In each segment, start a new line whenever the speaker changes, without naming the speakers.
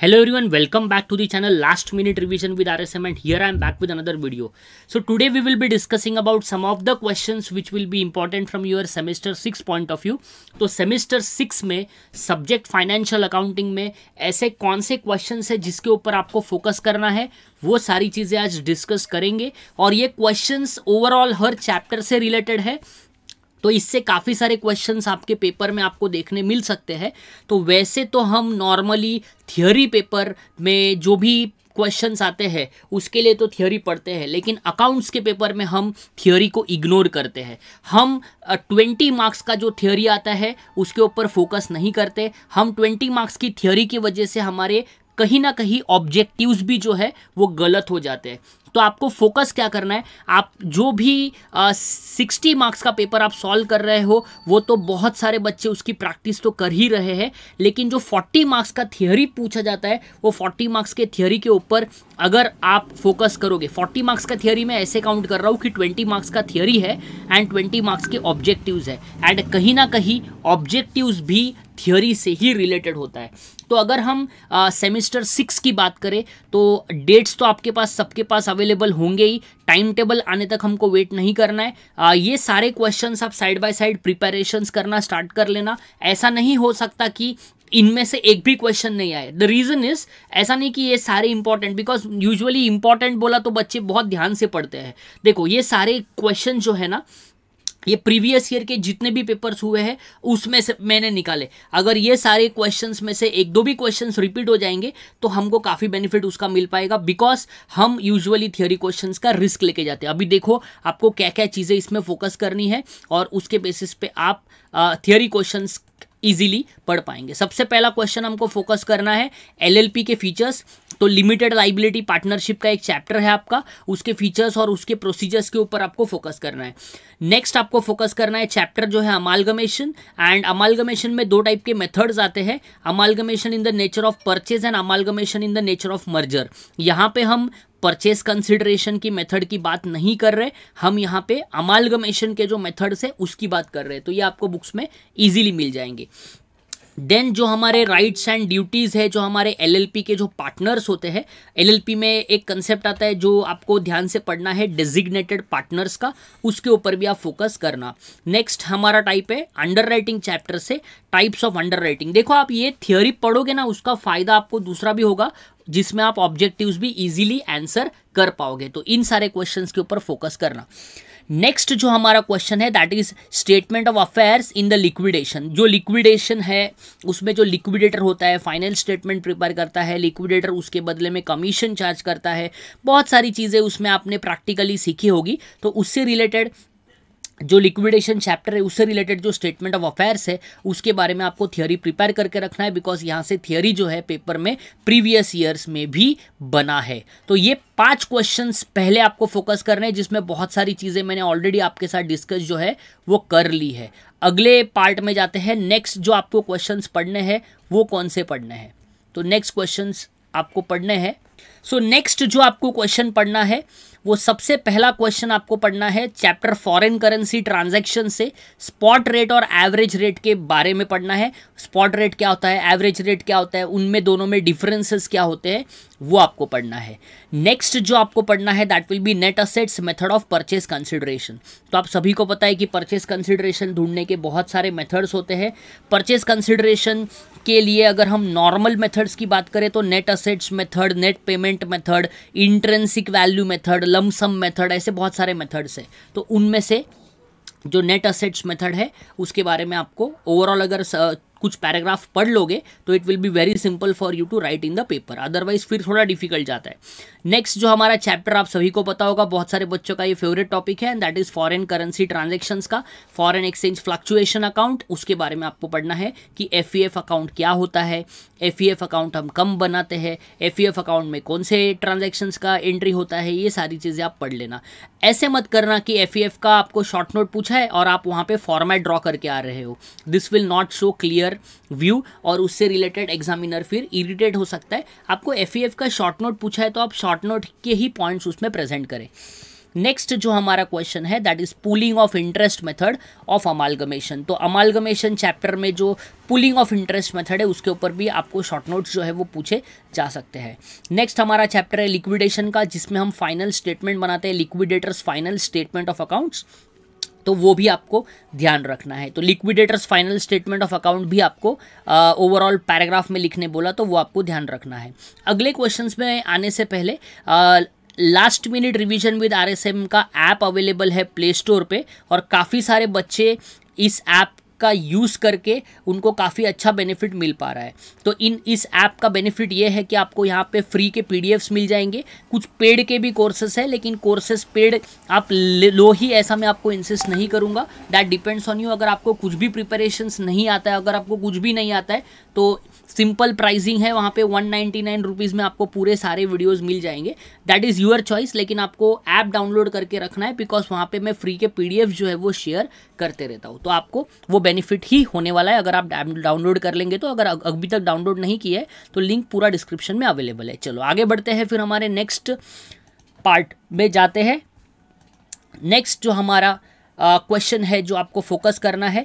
hello everyone welcome back to the channel last minute revision with R S M and here I am back with another video so today we will be discussing about some of the questions which will be important from your semester six point of view तो semester six में subject financial accounting में ऐसे कौन से question है जिसके ऊपर आपको फोकस करना है वो सारी चीज़ें आज डिस्कस करेंगे और ये क्वेश्चन ओवरऑल हर चैप्टर से रिलेटेड है तो इससे काफ़ी सारे क्वेश्चंस आपके पेपर में आपको देखने मिल सकते हैं तो वैसे तो हम नॉर्मली थियोरी पेपर में जो भी क्वेश्चंस आते हैं उसके लिए तो थियोरी पढ़ते हैं लेकिन अकाउंट्स के पेपर में हम थियोरी को इग्नोर करते हैं हम ट्वेंटी मार्क्स का जो थियोरी आता है उसके ऊपर फोकस नहीं करते हम ट्वेंटी मार्क्स की थियोरी की वजह से हमारे कहीं ना कहीं ऑब्जेक्टिव्स भी जो है वो गलत हो जाते हैं तो आपको फोकस क्या करना है आप जो भी सिक्सटी मार्क्स का पेपर आप सॉल्व कर रहे हो वो तो बहुत सारे बच्चे उसकी प्रैक्टिस तो कर ही रहे हैं लेकिन जो फोर्टी मार्क्स का थियोरी पूछा जाता है वो फोर्टी मार्क्स के थियोरी के ऊपर अगर आप फोकस करोगे फोर्टी मार्क्स का थियोरी मैं ऐसे काउंट कर रहा हूँ कि ट्वेंटी मार्क्स का थियोरी है एंड ट्वेंटी मार्क्स के ऑब्जेक्टिव्स है एंड कहीं ना कहीं ऑब्जेक्टिव भी थियोरी से ही रिलेटेड होता है तो अगर हम सेमिस्टर सिक्स की बात करें तो डेट्स तो आपके पास सबके पास अवेलेबल होंगे ही टाइम टेबल आने तक हमको वेट नहीं करना है uh, ये सारे क्वेश्चंस आप साइड बाय साइड प्रिपरेशंस करना स्टार्ट कर लेना ऐसा नहीं हो सकता कि इनमें से एक भी क्वेश्चन नहीं आए द रीज़न इज ऐसा नहीं कि ये सारे इंपॉर्टेंट बिकॉज यूजुअली इंपॉर्टेंट बोला तो बच्चे बहुत ध्यान से पढ़ते हैं देखो ये सारे क्वेश्चन जो है ना ये प्रीवियस ईयर के जितने भी पेपर्स हुए हैं उसमें से मैंने निकाले अगर ये सारे क्वेश्चंस में से एक दो भी क्वेश्चंस रिपीट हो जाएंगे तो हमको काफ़ी बेनिफिट उसका मिल पाएगा बिकॉज हम यूजुअली थियोरी क्वेश्चंस का रिस्क लेके जाते हैं अभी देखो आपको क्या क्या चीज़ें इसमें फोकस करनी है और उसके बेसिस पे आप थियोरी क्वेश्चन इजीली पढ़ पाएंगे सबसे पहला क्वेश्चन हमको फोकस करना है एलएलपी के फीचर्स तो लिमिटेड लाइबिलिटी पार्टनरशिप का एक चैप्टर है आपका उसके फीचर्स और उसके प्रोसीजर्स के ऊपर आपको फोकस करना है नेक्स्ट आपको फोकस करना है चैप्टर जो है अमालगमेशन एंड अमालगमेशन में दो टाइप के मेथड्स आते हैं amalgamation in the nature of purchase and amalgamation in the nature of merger यहाँ पे हम परचेस कंसिडरेशन की मेथड की बात नहीं कर रहे हम यहाँ पे अमालगमेशन के जो मेथड्स है उसकी बात कर रहे हैं तो ये आपको बुक्स में इजीली मिल जाएंगे देन जो हमारे राइट्स एंड ड्यूटीज़ है जो हमारे एलएलपी के जो पार्टनर्स होते हैं एलएलपी में एक कंसेप्ट आता है जो आपको ध्यान से पढ़ना है डेजिग्नेटेड पार्टनर्स का उसके ऊपर भी आप फोकस करना नेक्स्ट हमारा टाइप है अंडर चैप्टर से टाइप्स ऑफ अंडर देखो आप ये थियोरी पढ़ोगे ना उसका फ़ायदा आपको दूसरा भी होगा जिसमें आप ऑब्जेक्टिव भी ईजिली आंसर कर पाओगे तो इन सारे क्वेश्चन के ऊपर फोकस करना नेक्स्ट जो हमारा क्वेश्चन है that is statement of affairs in the liquidation जो लिक्विडेशन है उसमें जो लिक्विडेटर होता है फाइनल स्टेटमेंट प्रिपेयर करता है लिक्विडेटर उसके बदले में कमीशन चार्ज करता है बहुत सारी चीज़ें उसमें आपने प्रैक्टिकली सीखी होगी तो उससे रिलेटेड जो लिक्विडेशन चैप्टर है उससे रिलेटेड जो स्टेटमेंट ऑफ अफेयर्स है उसके बारे में आपको थियोरी प्रिपेयर करके रखना है बिकॉज यहाँ से थियोरी जो है पेपर में प्रीवियस ईयर्स में भी बना है तो ये पांच क्वेश्चंस पहले आपको फोकस करने हैं जिसमें बहुत सारी चीज़ें मैंने ऑलरेडी आपके साथ डिस्कस जो है वो कर ली है अगले पार्ट में जाते हैं नेक्स्ट जो आपको क्वेश्चन पढ़ने हैं वो कौन से पढ़ने हैं तो नेक्स्ट क्वेश्चन आपको पढ़ने हैं सो so, नेक्स्ट जो आपको क्वेश्चन पढ़ना है वो सबसे पहला क्वेश्चन आपको पढ़ना है चैप्टर फॉरेन करेंसी ट्रांजैक्शन से स्पॉट रेट और एवरेज रेट के बारे में पढ़ना है स्पॉट रेट क्या होता है एवरेज रेट क्या होता है उनमें दोनों में डिफरेंसेस क्या होते हैं वो आपको पढ़ना है नेक्स्ट जो आपको पढ़ना है that will be net assets method of purchase consideration तो आप सभी को पता है कि परचेज कंसिडरेशन ढूंढने के बहुत सारे मेथड्स होते हैं परचेज कंसिडरेशन के लिए अगर हम नॉर्मल मेथड्स की बात करें तो net assets method net payment method intrinsic value method lump sum method ऐसे बहुत सारे मेथड्स हैं तो उनमें से जो नेट असेट्स मेथड है उसके बारे में आपको ओवरऑल अगर कुछ पैराग्राफ पढ़ लोगे तो it will be very simple for you to write in the paper otherwise फिर थोड़ा डिफिकल्ट जाता है नेक्स्ट जो हमारा चैप्टर आप सभी को पता होगा बहुत सारे बच्चों का ये फेवरेट टॉपिक है that is foreign currency transaction का फॉरन एक्सचेंज फ्लक्चुएशन अकाउंट उसके बारे में आपको पढ़ना है कि एफ अकाउंट e क्या होता है एफ अकाउंट e हम कम बनाते हैं एफ अकाउंट e में कौन से ट्रांजेक्शन का एंट्री होता है ये सारी चीज़ें आप पढ़ लेना ऐसे मत करना कि एफ का आपको शॉर्ट नोट पूछा है और आप वहाँ पे फॉर्मेट ड्रॉ करके आ रहे हो this will not show clear view और उससे रिलेटेड एग्जामिनर फिर इरिटेट हो सकता है आपको एफ e का शॉर्ट नोट पूछा है तो आप शॉर्ट नोट के ही पॉइंट्स उसमें प्रेजेंट करें नेक्स्ट जो हमारा क्वेश्चन है that is pooling of interest method of amalgamation तो अमालगमेशन चैप्टर में जो पुलिंग ऑफ इंटरेस्ट मेथड है उसके ऊपर भी आपको शॉर्ट नोट्स जो है वो पूछे जा सकते हैं नेक्स्ट हमारा चैप्टर है लिक्विडेशन का जिसमें हम फाइनल स्टेटमेंट बनाते हैं liquidators final statement of accounts तो वो भी आपको ध्यान रखना है तो liquidators final statement of account भी आपको ओवरऑल पैराग्राफ में लिखने बोला तो वो आपको ध्यान रखना है अगले क्वेश्चंस में आने से पहले आ, last minute revision with RSM का ऐप अवेलेबल है प्ले स्टोर पे और काफ़ी सारे बच्चे इस ऐप का यूज़ करके उनको काफ़ी अच्छा बेनिफिट मिल पा रहा है तो इन इस ऐप का बेनिफिट ये है कि आपको यहाँ पे फ्री के पीडीएफ्स मिल जाएंगे कुछ पेड के भी कोर्सेस है लेकिन कोर्सेस पेड आप लो ही ऐसा मैं आपको इंसिस्ट नहीं करूँगा दैट डिपेंड्स ऑन यू अगर आपको कुछ भी प्रिपरेशंस नहीं आता है अगर आपको कुछ भी नहीं आता है तो सिंपल प्राइसिंग है वहाँ पे वन नाइन्टी नाइन रुपीज़ में आपको पूरे सारे वीडियोस मिल जाएंगे दैट इज़ योर चॉइस लेकिन आपको ऐप डाउनलोड करके रखना है बिकॉज वहाँ पे मैं फ्री के पीडीएफ जो है वो शेयर करते रहता हूँ तो आपको वो बेनिफिट ही होने वाला है अगर आप डाउनलोड कर लेंगे तो अगर अभी तक डाउनलोड नहीं किया है तो लिंक पूरा डिस्क्रिप्शन में अवेलेबल है चलो आगे बढ़ते हैं फिर हमारे नेक्स्ट पार्ट में जाते हैं नेक्स्ट जो हमारा क्वेश्चन uh, है जो आपको फोकस करना है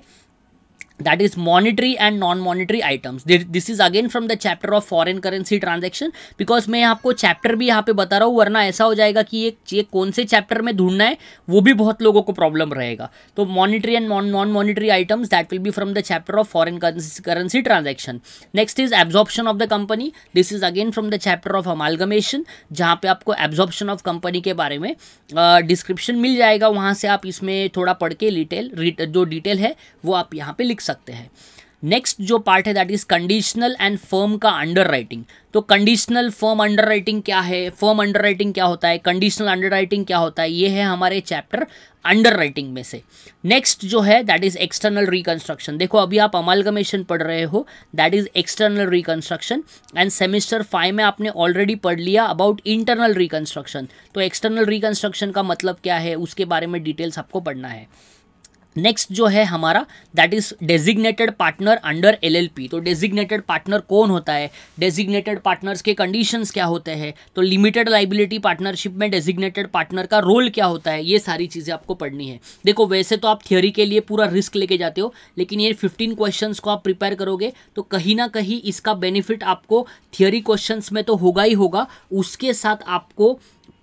that is monetary and non-monetary items this is again from the chapter of foreign currency transaction because मैं आपको chapter भी यहाँ पे बता रहा हूँ वरना ऐसा हो जाएगा कि ये ये कौन से chapter में ढूंढना है वो भी बहुत लोगों को problem रहेगा तो monetary and non monetary items that will be from the chapter of foreign currency currency transaction next is absorption of the company this is again from the chapter of amalgamation जहाँ पे आपको absorption of company के बारे में description मिल जाएगा वहाँ से आप इसमें थोड़ा पढ़ के डिटेल जो डिटेल है वो आप यहाँ पे लिख सकते सकते हैं नेक्स्ट जो पार्ट है that is conditional and firm का अंडर राइटिंग तो कंडीशनल फर्म अंडर राइटिंग क्या है फर्म अंडर राइटिंग क्या होता है कंडीशनल अंडर राइटिंग क्या होता है ये है हमारे चैप्टर अंडर राइटिंग में से नेक्स्ट जो है दैट इज एक्सटर्नल रिकन्स्ट्रक्शन देखो अभी आप अमालगमेशन पढ़ रहे हो that is external reconstruction and semester five में आपने ऑलरेडी पढ़ लिया अबाउट इंटरनल रिकन्स्ट्रक्शन तो एक्सटर्नल रिकन्स्ट्रक्शन का मतलब क्या है उसके बारे में डिटेल्स आपको पढ़ना है नेक्स्ट जो है हमारा that is designated partner under LLP तो डेजिग्नेटेड पार्टनर कौन होता है डेजिग्नेटेड पार्टनर्स के कंडीशंस क्या होते हैं तो लिमिटेड लाइबिलिटी पार्टनरशिप में डेजिग्नेटेड पार्टनर का रोल क्या होता है ये सारी चीज़ें आपको पढ़नी है देखो वैसे तो आप थियोरी के लिए पूरा रिस्क लेके जाते हो लेकिन ये फिफ्टीन क्वेश्चन को आप प्रिपेयर करोगे तो कहीं ना कहीं इसका बेनिफिट आपको थियोरी क्वेश्चन में तो होगा ही होगा उसके साथ आपको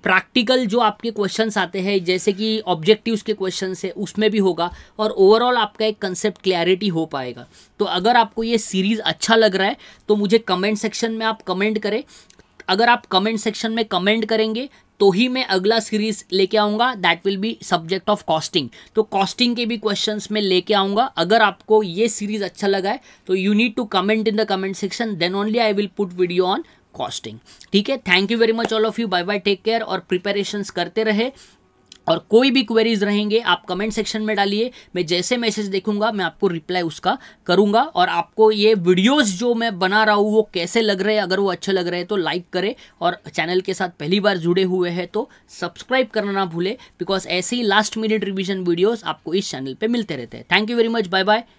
प्रैक्टिकल जो आपके क्वेश्चंस आते हैं जैसे कि ऑब्जेक्टिव्स के क्वेश्चंस है उसमें भी होगा और ओवरऑल आपका एक कंसेप्ट क्लैरिटी हो पाएगा तो अगर आपको ये सीरीज़ अच्छा लग रहा है तो मुझे कमेंट सेक्शन में आप कमेंट करें अगर आप कमेंट सेक्शन में कमेंट करेंगे तो ही मैं अगला सीरीज लेके आऊँगा that will be subject of costing तो कॉस्टिंग के भी क्वेश्चंस में लेके आऊँगा अगर आपको ये सीरीज अच्छा लगा है तो you need to comment in the comment section then only I will put video on costing ठीक है thank you very much all of you bye bye take care और प्रिपेरेशंस करते रहे और कोई भी क्वेरीज रहेंगे आप कमेंट सेक्शन में डालिए मैं जैसे मैसेज देखूंगा मैं आपको रिप्लाई उसका करूंगा और आपको ये वीडियोस जो मैं बना रहा हूँ वो कैसे लग रहे हैं अगर वो अच्छे लग रहे हैं तो लाइक करें और चैनल के साथ पहली बार जुड़े हुए हैं तो सब्सक्राइब करना ना भूले बिकॉज ऐसे ही लास्ट मिनट रिविजन वीडियोज़ आपको इस चैनल पर मिलते रहते हैं thank you very much bye bye